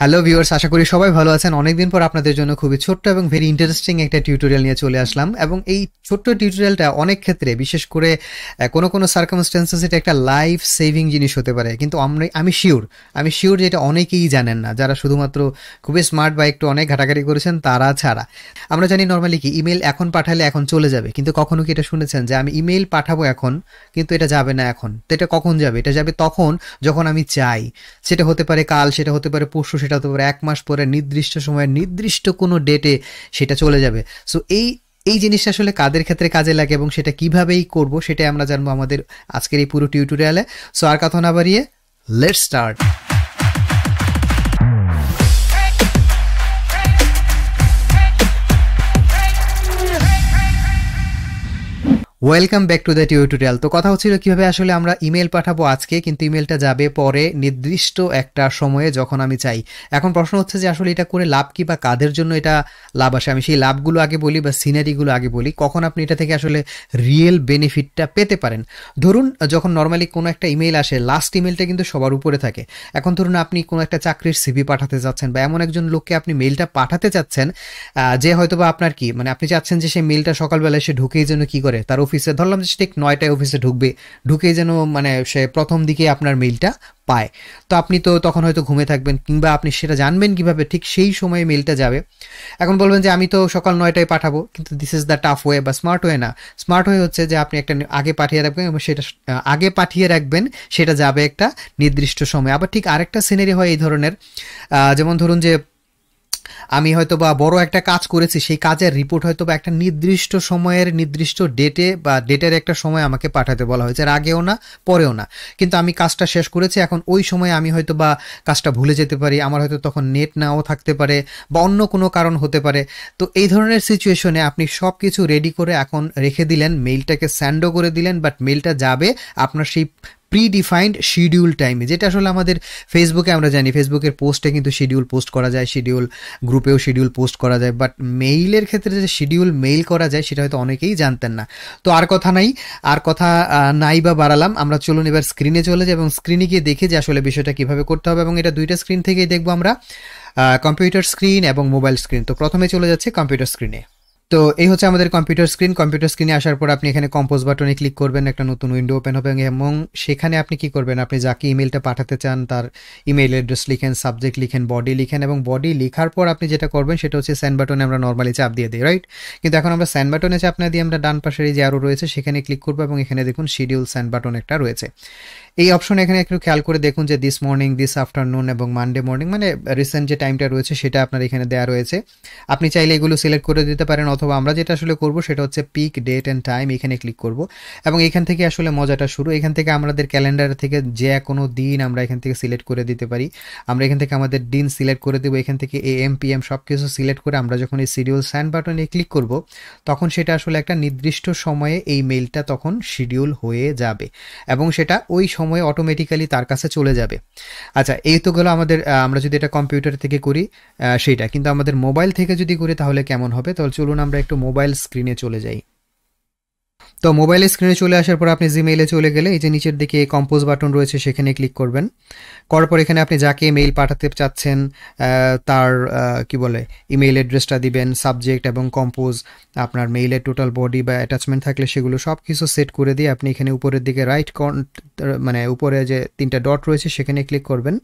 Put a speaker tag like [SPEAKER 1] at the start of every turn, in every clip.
[SPEAKER 1] hello viewers আশা করি সবাই ভালো আছেন অনেকদিন পর আপনাদের জন্য খুবই ছোট্ট এবং ভেরি ইন্টারেস্টিং একটা টিউটোরিয়াল নিয়ে চলে আসলাম এবং এই ছোট্ট টিউটোরিয়ালটা অনেক ক্ষেত্রে বিশেষ করে কোনো কোনো সার্কামস্টেন্সেস এটা একটা লাইফ সেভিং জিনিস হতে পারে কিন্তু আমরা আমি শিওর আমি শিওর যে এটা অনেকেই জানেন না যারা শুধুমাত্র খুবই স্মার্ট বা একটু অনেক ঘাটাঘাটি করেছেন তারা ছাড়া আমরা জানি নর্মালি কি ইমেল এখন পাঠালে এখন চলে যাবে কিন্তু কখনো কি এটা শুনেছেন যে আমি ইমেল পাঠাবো এখন কিন্তু এটা যাবে না এখন তো এটা কখন যাবে এটা যাবে তখন যখন আমি চাই সেটা হতে পারে কাল সেটা হতে পারে পরশু সেটা তো এক মাস পরে নির্দিষ্ট সময়ে নির্দিষ্ট কোনো ডেটে সেটা চলে যাবে সো এই এই জিনিসটা আসলে কাদের ক্ষেত্রে কাজে লাগে এবং সেটা কিভাবেই করব সেটাই আমরা জানবো আমাদের আজকের এই পুরো টিউটোরিয়ালে সো আর কথা না বাড়িয়ে let start welcome back to the tutorial তো কথা হচ্ছিল কিভাবে আসলে আমরা ইমেল পাঠাবো আজকে কিন্তু ইমেলটা যাবে পরে নির্দিষ্ট একটা সময়ে যখন আমি চাই এখন প্রশ্ন হচ্ছে যে আসলে এটা করে লাভ কি বা কাদের জন্য এটা লাভ আসে আমি সেই লাভগুলো আগে বলি বা সিনারিগুলো আগে বলি কখন আপনি এটা থেকে আসলে রিয়েল বেনিফিটটা পেতে পারেন ধরুন যখন নর্মালি কোনো একটা ইমেল আসে লাস্ট ইমেলটা কিন্তু সবার উপরে থাকে এখন ধরুন আপনি কোনো একটা চাকরির সিভি পাঠাতে যাচ্ছেন বা এমন একজন লোককে আপনি মেলটা পাঠাতে চাচ্ছেন যে হয়তো বা আপনার কি মানে আপনি চাচ্ছেন যে সেই মেলটা সকালবেলায় সে ঢুকেই জন্য কি করে তার অফিসে ধরলাম যে ঠিক নয়টায় অফিসে ঢুকবে ঢুকে যেন মানে সে প্রথম দিকে আপনার মেলটা পায় তো আপনি তো তখন হয়তো ঘুমে থাকবেন কিংবা আপনি সেটা জানবেন কিভাবে ঠিক সেই সময়ে মেলটা যাবে এখন বলবেন যে আমি তো সকাল নয়টায় পাঠাবো কিন্তু this is the tough way বা স্মার্ট ওয়ে না স্মার্ট ওয়ে হচ্ছে যে আপনি একটা আগে পাঠিয়ে রাখবেন এবং সেটা আগে পাঠিয়ে রাখবেন সেটা যাবে একটা নির্দিষ্ট সময় আবার ঠিক আরেকটা সিনারি হয় এই ধরনের যেমন ধরুন যে আমি হয়তো বা বড় একটা কাজ করেছি সেই কাজের রিপোর্ট হয়তো বা একটা নির্দিষ্ট সময়ের নির্দিষ্ট ডেটে বা ডেটের একটা সময় আমাকে পাঠাতে বলা হয়েছে আর আগেও না পরেও না কিন্তু আমি কাজটা শেষ করেছি এখন ওই সময় আমি হয়তো বা কাজটা ভুলে যেতে পারি আমার হয়তো তখন নেট নাও থাকতে পারে বা অন্য কোনো কারণ হতে পারে তো এই ধরনের সিচুয়েশনে আপনি সব কিছু রেডি করে এখন রেখে দিলেন মেইলটাকে স্যান্ডও করে দিলেন বাট মেইলটা যাবে আপনার সেই প্রি ডিফাইন্ড শিডিউল টাইমে যেটা আসলে আমাদের ফেসবুকে আমরা জানি ফেসবুকের পোস্টে কিন্তু শিডিউল পোস্ট করা যায় শিডিউল গ্রুপেও শিডিউল পোস্ট করা যায় বাট মেইলের ক্ষেত্রে যে শিডিউল মেইল করা যায় সেটা হয়তো অনেকেই জানতেন না তো আর কথা নাই আর কথা নাই বা বাড়ালাম আমরা চলুন এবার স্ক্রিনে চলে যাই এবং স্ক্রিনে গিয়ে দেখে যে আসলে বিষয়টা কীভাবে করতে হবে এবং এটা দুইটা স্ক্রিন থেকেই দেখবো আমরা কম্পিউটার স্ক্রিন এবং মোবাইল স্ক্রিন তো প্রথমে চলে যাচ্ছে কম্পিউটার স্ক্রিনে তো এই হচ্ছে আমাদের কম্পিউটার স্ক্রিন কম্পিউটার স্ক্রিনে আসার পর আপনি এখানে কম্পোজ বাটনে ক্লিক করবেন একটা নতুন উইন্ডো ওপেন হবে এবং সেখানে আপনি কি করবেন আপনি যাকে ইমেলটা পাঠাতে চান তার ইমেল অ্যাড্রেস লিখেন সাবজেক্ট লিখেন বডি লিখেন এবং বডি লেখার পর আপনি যেটা করবেন সেটা হচ্ছে স্যান্ড বাটনে আমরা নর্মালি চাপ দিয়ে দিই রাইট কিন্তু এখন আমরা স্যান্ড বাটনে চাপ না দিয়ে আমরা ডান পাশের যে আরও রয়েছে সেখানে ক্লিক করবো এবং এখানে দেখুন শিডিউল স্যান্ড বাটন একটা রয়েছে এই অপশন এখানে একটু খেয়াল করে দেখুন যে দিস মর্নিং দিস আফটারনুন এবং মানডে মর্নিং মানে রিসেন্ট যে টাইমটা রয়েছে সেটা আপনার এখানে দেওয়া রয়েছে আপনি চাইলে এগুলো সিলেক্ট করে দিতে পারেন অথবা অথবা আমরা যেটা আসলে করব সেটা হচ্ছে পিক ডেট অ্যান্ড টাইম এখানে ক্লিক করব এবং এখান থেকে আসলে মজাটা শুরু এখান থেকে আমাদের ক্যালেন্ডার থেকে যে কোনো দিন আমরা এখান থেকে সিলেক্ট করে দিতে পারি আমরা এখান থেকে আমাদের দিন সিলেক্ট করে দেবো এখান থেকে এ এম পি এম সব কিছু সিলেক্ট করে আমরা যখন এই শিডিউল স্যান্ড বাটনে ক্লিক করব তখন সেটা আসলে একটা নির্দিষ্ট সময়ে এই মেলটা তখন শিডিউল হয়ে যাবে এবং সেটা ওই সময়ে অটোমেটিক্যালি তার কাছে চলে যাবে আচ্ছা এই তো গেলো আমাদের আমরা যদি এটা কম্পিউটার থেকে করি সেটা কিন্তু আমাদের মোবাইল থেকে যদি করি তাহলে কেমন হবে তাহলে চলুন আমরা একটু মোবাইল স্ক্রিনে চলে যাই তো মোবাইল স্ক্রিনে চলে আসার পর আপনি জিমেইলে চলে গেলে এই যে নিচের দিকে কম্পোজ বাটন রয়েছে সেখানে ক্লিক করবেন করার পর এখানে আপনি যাকে মেইল পাঠাতে চাচ্ছেন তার কি বলে ইমেইল অ্যাড্রেসটা দিবেন সাবজেক্ট এবং কম্পোজ আপনার মেইলের টোটাল বডি বা অ্যাটাচমেন্ট থাকলে সেগুলো সব কিছু সেট করে দিয়ে আপনি এখানে উপরের দিকে রাইট মানে উপরে যে তিনটা ডট রয়েছে সেখানে ক্লিক করবেন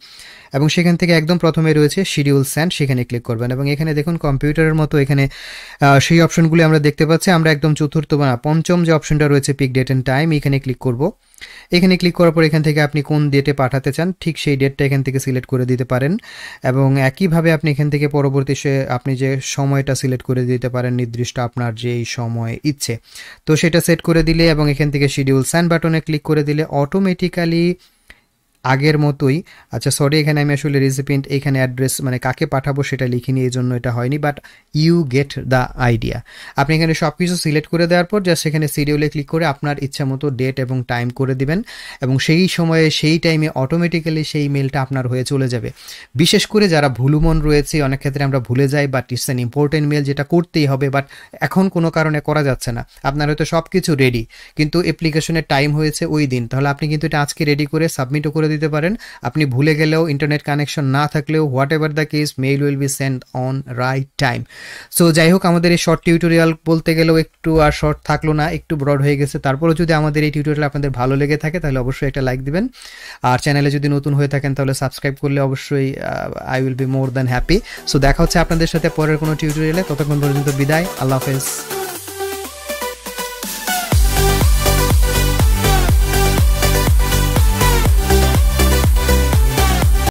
[SPEAKER 1] এবং সেখান থেকে একদম প্রথমে রয়েছে শিডিউল স্যান্ড সেখানে ক্লিক করবেন এবং এখানে দেখুন কম্পিউটারের মতো এখানে সেই অপশনগুলি আমরা দেখতে পাচ্ছি আমরা একদম চতুর্থ বা পঞ্চম যে অপশন অপশনটা রয়েছে পিক ডেট অ্যান্ড টাইম এখানে ক্লিক করব এখানে ক্লিক করার পর এখান থেকে আপনি কোন ডেটে পাঠাতে চান ঠিক সেই ডেটটা এখান থেকে সিলেক্ট করে দিতে পারেন এবং একইভাবে আপনি এখান থেকে পরবর্তী সে আপনি যে সময়টা সিলেক্ট করে দিতে পারেন নির্দিষ্ট আপনার যে এই সময় ইচ্ছে তো সেটা সেট করে দিলে এবং এখান থেকে শিডিউল সান বাটনে ক্লিক করে দিলে অটোমেটিক্যালি আগের মতোই আচ্ছা সরি এখানে আমি আসলে রেসিপিন্ট এখানে অ্যাড্রেস মানে কাকে পাঠাবো সেটা লিখিনি এই জন্য এটা হয়নি but you get the idea আপনি এখানে সব কিছু সিলেক্ট করে দেওয়ার পর জাস্ট সেখানে সিডিউলে ক্লিক করে আপনার ইচ্ছা মতো ডেট এবং টাইম করে দিবেন এবং সেই সময়ে সেই টাইমে অটোমেটিক্যালি সেই মেলটা আপনার হয়ে চলে যাবে বিশেষ করে যারা ভুলুমন রয়েছে অনেক ক্ষেত্রে আমরা ভুলে যাই but it's an important mail যেটা করতেই হবে বাট এখন কোনো কারণে করা যাচ্ছে না আপনার হয়তো সব কিছু রেডি কিন্তু অ্যাপ্লিকেশনের টাইম হয়েছে ওই দিন তাহলে আপনি কিন্তু এটা আজকে রেডি করে সাবমিটও করে দিতে পারেন আপনি ভুলে গেলেও ইন্টারনেট কানেকশন না থাকলেও whatever the case mail will be send on right time so যাই হোক আমাদের এই শর্ট টিউটোরিয়াল বলতে গেলেও একটু আর শর্ট থাকলো না একটু ব্রড হয়ে গেছে তারপরেও যদি আমাদের এই টিউটোরিয়াল আপনাদের ভালো লেগে থাকে তাহলে অবশ্যই একটা লাইক দিবেন আর চ্যানেলে যদি নতুন হয়ে থাকেন তাহলে সাবস্ক্রাইব করলে অবশ্যই I will be more than happy so দেখা হচ্ছে আপনাদের সাথে পরের কোনো টিউটোরিয়ালে ততক্ষণ পর্যন্ত বিদায় আল্লাহ হাফেজ